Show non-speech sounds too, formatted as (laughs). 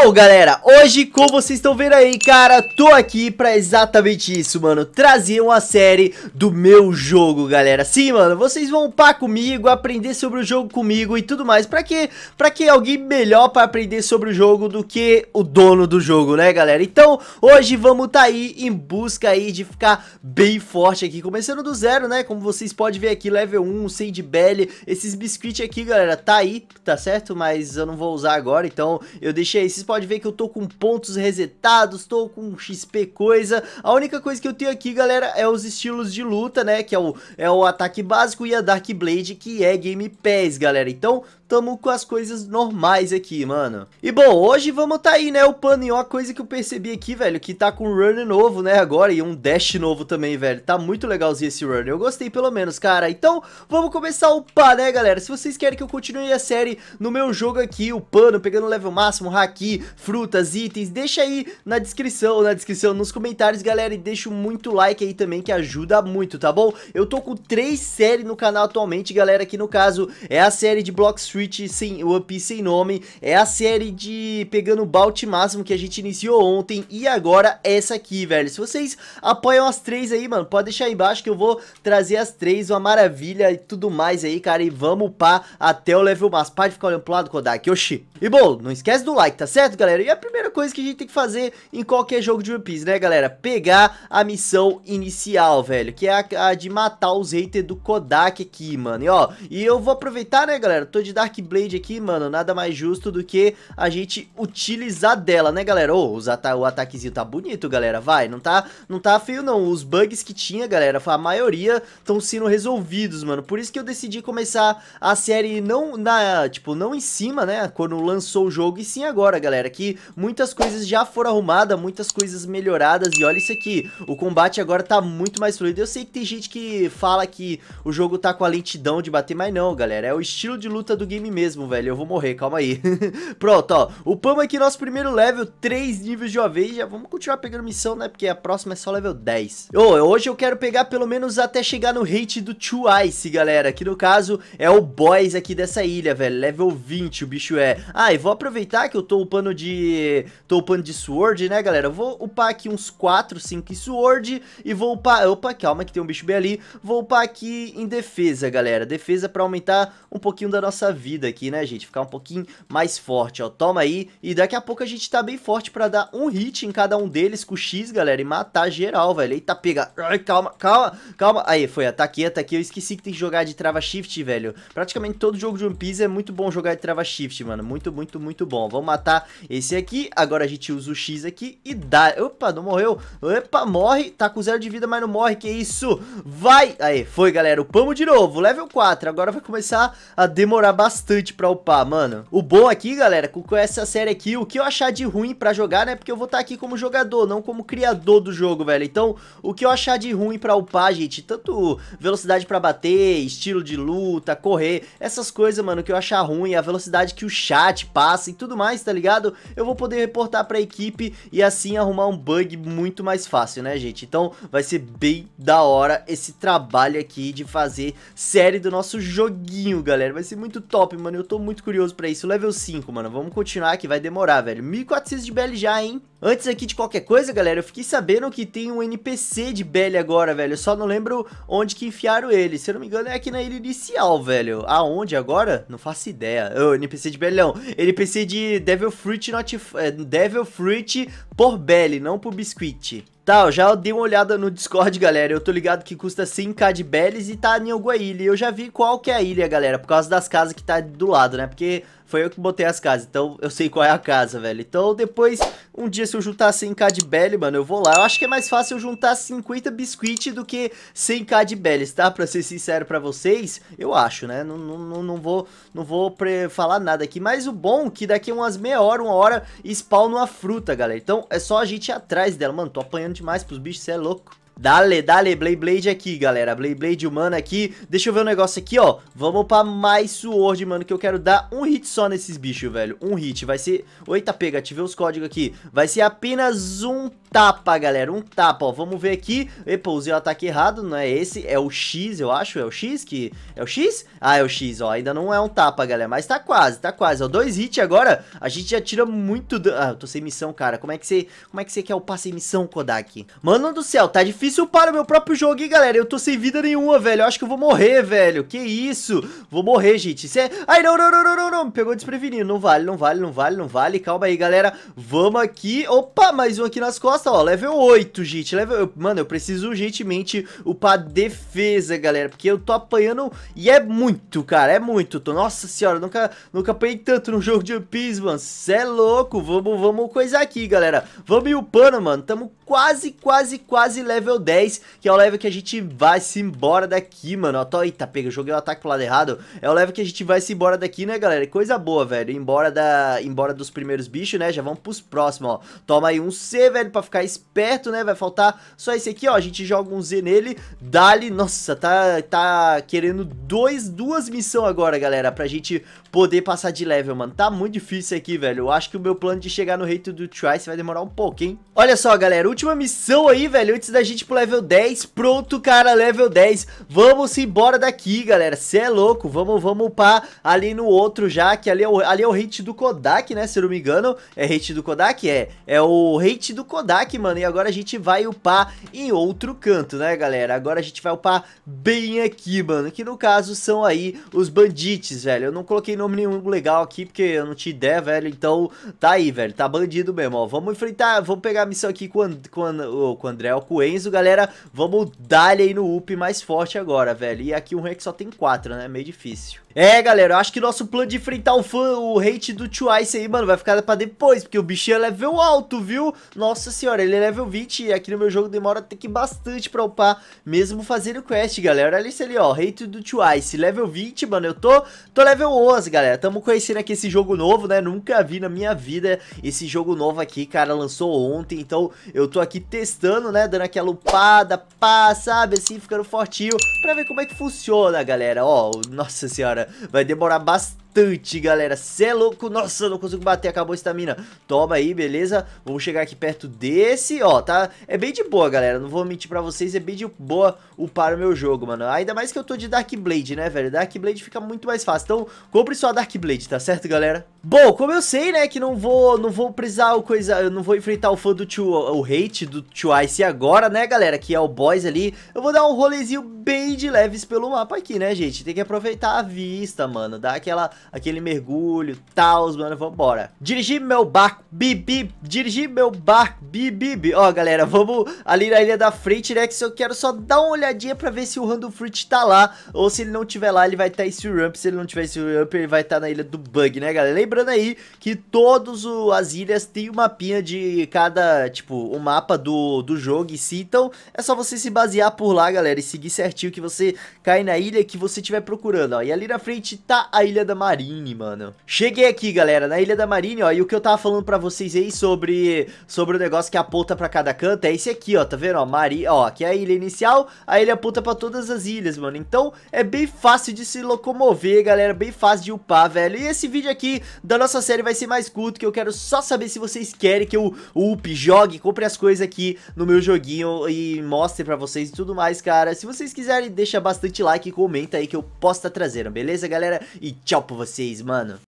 Bom, galera, hoje, como vocês estão vendo aí, cara, tô aqui pra exatamente isso, mano Trazer uma série do meu jogo, galera Sim, mano, vocês vão upar comigo, aprender sobre o jogo comigo e tudo mais Pra que, pra que alguém melhor pra aprender sobre o jogo do que o dono do jogo, né, galera? Então, hoje vamos tá aí em busca aí de ficar bem forte aqui Começando do zero, né, como vocês podem ver aqui, level 1, Sand Belly Esses biscuits aqui, galera, tá aí, tá certo? Mas eu não vou usar agora, então eu deixei esses vocês podem ver que eu tô com pontos resetados, tô com XP coisa. A única coisa que eu tenho aqui, galera, é os estilos de luta, né? Que é o, é o ataque básico e a Dark Blade, que é Game Pass, galera. Então, tamo com as coisas normais aqui, mano. E bom, hoje vamos tá aí, né, upando e uma coisa que eu percebi aqui, velho, que tá com um run novo, né, agora, e um dash novo também, velho. Tá muito legalzinho esse run. eu gostei pelo menos, cara. Então, vamos começar a upar, né, galera? Se vocês querem que eu continue a série no meu jogo aqui, upando, pegando level máximo, haki, frutas, itens, deixa aí na descrição, na descrição, nos comentários, galera, e deixa muito like aí também, que ajuda muito, tá bom? Eu tô com três séries no canal atualmente, galera, que no caso é a série de Block Street, sem One Piece sem nome. É a série de pegando o balde máximo que a gente iniciou ontem e agora essa aqui, velho. Se vocês apoiam as três aí, mano, pode deixar aí embaixo que eu vou trazer as três, uma maravilha e tudo mais aí, cara. E vamos pá até o level máximo. Para ficar olhando pro lado, Kodak, oxi. E bom, não esquece do like, tá certo, galera? E a primeira coisa que a gente tem que fazer em qualquer jogo de One Piece, né, galera? Pegar a missão inicial, velho, que é a, a de matar os haters do Kodak aqui, mano. E ó, e eu vou aproveitar, né, galera? Tô de Dark Dark Blade aqui, mano, nada mais justo do que a gente utilizar dela, né, galera? Ô, o ataquezinho tá bonito, galera, vai, não tá, não tá feio não. Os bugs que tinha, galera, a maioria estão sendo resolvidos, mano. Por isso que eu decidi começar a série não na, tipo, não em cima, né, quando lançou o jogo, e sim agora, galera, que muitas coisas já foram arrumadas, muitas coisas melhoradas, e olha isso aqui, o combate agora tá muito mais fluido. Eu sei que tem gente que fala que o jogo tá com a lentidão de bater, mas não, galera, é o estilo de luta do game mesmo, velho. Eu vou morrer, calma aí. (laughs) Pronto, ó. Upamos aqui nosso primeiro level, 3 níveis de uma vez. Já vamos continuar pegando missão, né? Porque a próxima é só level 10. Ô, oh, hoje eu quero pegar pelo menos até chegar no rate do Two Ice, galera. Que no caso é o boys aqui dessa ilha, velho. Level 20 o bicho é. Ah, e vou aproveitar que eu tô upando de... Tô upando de Sword, né, galera? vou upar aqui uns 4, 5 Sword e vou upar... Opa, calma que tem um bicho bem ali. Vou upar aqui em defesa, galera. Defesa pra aumentar um pouquinho da nossa vida vida aqui, né, gente? Ficar um pouquinho mais forte, ó. Toma aí. E daqui a pouco a gente tá bem forte pra dar um hit em cada um deles com X, galera, e matar geral, velho. Eita, pega. Ai, calma, calma, calma. Aí, foi. Ataquei, ataquei. Eu esqueci que tem que jogar de trava shift, velho. Praticamente todo jogo de One Piece é muito bom jogar de trava shift, mano. Muito, muito, muito bom. Vamos matar esse aqui. Agora a gente usa o X aqui e dá. Opa, não morreu. Opa, morre. Tá com zero de vida, mas não morre. Que isso? Vai. Aí, foi, galera. O Pamo de novo. Level 4. Agora vai começar a demorar bastante bastante pra upar, mano. O bom aqui, galera, com essa série aqui, o que eu achar de ruim pra jogar, né? Porque eu vou estar tá aqui como jogador, não como criador do jogo, velho. Então, o que eu achar de ruim pra upar, gente, tanto velocidade pra bater, estilo de luta, correr, essas coisas, mano, que eu achar ruim, a velocidade que o chat passa e tudo mais, tá ligado? Eu vou poder reportar pra equipe e assim arrumar um bug muito mais fácil, né, gente? Então, vai ser bem da hora esse trabalho aqui de fazer série do nosso joguinho, galera. Vai ser muito top top, mano. Eu tô muito curioso pra isso. Level 5, mano. Vamos continuar que vai demorar, velho. 1400 de BL já, hein? Antes aqui de qualquer coisa, galera, eu fiquei sabendo que tem um NPC de Belly agora, velho. Eu só não lembro onde que enfiaram ele. Se eu não me engano, é aqui na ilha inicial, velho. Aonde agora? Não faço ideia. Oh, NPC de Belly não. NPC de Devil Fruit, not, é, Devil Fruit por Belly, não por Biscuit. Tá, eu já dei uma olhada no Discord, galera. Eu tô ligado que custa 100k de Bellies e tá em alguma ilha. Eu já vi qual que é a ilha, galera, por causa das casas que tá do lado, né? Porque foi eu que botei as casas, então eu sei qual é a casa, velho. Então depois, um dia se eu juntar 100k de belly, mano, eu vou lá. Eu acho que é mais fácil eu juntar 50 biscuit do que 100k de belly, tá? Pra ser sincero pra vocês, eu acho, né? Não, não, não vou, não vou falar nada aqui. Mas o bom é que daqui umas meia hora, uma hora, spawna uma fruta, galera. Então é só a gente ir atrás dela. Mano, tô apanhando demais pros bichos, cê é louco. Dale, dale, Blade Blade aqui, galera. Blade Blade humano aqui. Deixa eu ver um negócio aqui, ó. Vamos pra mais Sword, mano, que eu quero dar um hit só nesses bichos, velho. Um hit. Vai ser... Oita, pega, ativei os códigos aqui. Vai ser apenas um tapa, galera, um tapa, ó, vamos ver aqui, epa, usei o ataque errado, não é esse, é o X, eu acho, é o X que, é o X? Ah, é o X, ó, ainda não é um tapa, galera, mas tá quase, tá quase, ó, dois hits agora, a gente já tira muito, ah, eu tô sem missão, cara, como é que você, como é que você quer upar sem missão, Kodak? Mano do céu, tá difícil para o meu próprio jogo, hein, galera, eu tô sem vida nenhuma, velho, eu acho que eu vou morrer, velho, que isso, vou morrer, gente, isso é, ai, não, não, não, não, não, não, me pegou desprevenido, não vale, não vale, não vale, não vale, calma aí, galera, vamos aqui, opa, mais um aqui nas costas, nossa, ó, level 8, gente. Level... Mano, eu preciso urgentemente upar defesa, galera. Porque eu tô apanhando e é muito, cara. É muito. Tô... Nossa senhora, nunca, nunca apanhei tanto no jogo de One Piece, mano. Cê é louco. Vamos, vamos coisa aqui, galera. Vamos upando, mano. Tamo quase, quase, quase level 10. Que é o level que a gente vai se embora daqui, mano. Ó, tô... Eita, pega, joguei o ataque pro lado errado. É o level que a gente vai se embora daqui, né, galera? Coisa boa, velho. Embora da... Embora dos primeiros bichos, né? Já vamos pros próximos, ó. Toma aí um C, velho, pra ficar ficar esperto, né? Vai faltar só esse aqui, ó. A gente joga um Z nele, dali. Nossa, tá, tá querendo dois, duas missões agora, galera, pra gente poder passar de level, mano. Tá muito difícil aqui, velho. Eu acho que o meu plano de chegar no reito do Trice vai demorar um pouco, hein? Olha só, galera. Última missão aí, velho. Antes da gente pro level 10. Pronto, cara. Level 10. Vamos embora daqui, galera. Cê é louco. Vamos, vamos upar ali no outro já. Que ali é o, ali é o hate do Kodak, né? Se eu não me engano. É hate do Kodak? É. É o hate do Kodak, mano. E agora a gente vai upar em outro canto, né, galera? Agora a gente vai upar bem aqui, mano. Que no caso são aí os bandits, velho. Eu não coloquei no nome nenhum legal aqui, porque eu não tinha ideia, velho. Então, tá aí, velho. Tá bandido mesmo, ó. Vamos enfrentar, vamos pegar a missão aqui com, com, com o André, com o Enzo, galera. Vamos dar ele aí no up mais forte agora, velho. E aqui um rank só tem 4, né? Meio difícil. É, galera, eu acho que nosso plano de enfrentar o, fã, o hate do Twice aí, mano, vai ficar pra depois, porque o bichinho é level alto, viu? Nossa senhora, ele é level 20 e aqui no meu jogo demora até que bastante pra upar, mesmo fazendo quest, galera. Olha isso ali, ó, hate do Twice, level 20, mano, eu tô, tô level 11, galera. Tamo conhecendo aqui esse jogo novo, né? Nunca vi na minha vida esse jogo novo aqui, cara, lançou ontem, então eu tô aqui testando, né, dando aquela upada, pá, sabe, assim, ficando fortinho, pra ver como é que funciona, galera. Ó, nossa senhora. Vai Deborah Bass bastante, galera. Cê é louco? Nossa, não consigo bater, acabou a estamina. Toma aí, beleza? Vamos chegar aqui perto desse, ó, tá? É bem de boa, galera. Não vou mentir pra vocês, é bem de boa upar o meu jogo, mano. Ainda mais que eu tô de Dark Blade, né, velho? Dark Blade fica muito mais fácil. Então, compre sua Dark Blade, tá certo, galera? Bom, como eu sei, né, que não vou, não vou precisar o coisa, eu não vou enfrentar o fã do tio, o hate do Twice agora, né, galera, que é o boys ali. Eu vou dar um rolezinho bem de leves pelo mapa aqui, né, gente? Tem que aproveitar a vista, mano, dar aquela aquele mergulho, tal, mano, vambora. Dirigir meu barco, bibi, dirigir meu barco, bibi, ó, galera, vamos ali na ilha da frente, né, que se eu quero só dar uma olhadinha pra ver se o Random Fruit tá lá, ou se ele não tiver lá, ele vai estar tá em Surump, se ele não tiver em ramp, ele vai estar tá na ilha do Bug, né, galera? Lembrando aí que todas as ilhas têm um mapinha de cada, tipo, o um mapa do, do jogo em si, então é só você se basear por lá, galera, e seguir certinho que você cai na ilha que você estiver procurando, ó, e ali na frente tá a Ilha da Maria Marine, mano. Cheguei aqui, galera, na Ilha da Marine, ó, e o que eu tava falando pra vocês aí sobre, sobre o negócio que aponta pra cada canto é esse aqui, ó, tá vendo? Ó, Mari, ó, aqui é a ilha inicial, a ilha aponta pra todas as ilhas, mano. Então, é bem fácil de se locomover, galera, bem fácil de upar, velho. E esse vídeo aqui da nossa série vai ser mais curto, que eu quero só saber se vocês querem que eu up, jogue, compre as coisas aqui no meu joguinho e mostre pra vocês e tudo mais, cara. Se vocês quiserem, deixa bastante like e comenta aí que eu posso tá trazendo, beleza, galera? E tchau pra vocês vocês, mano.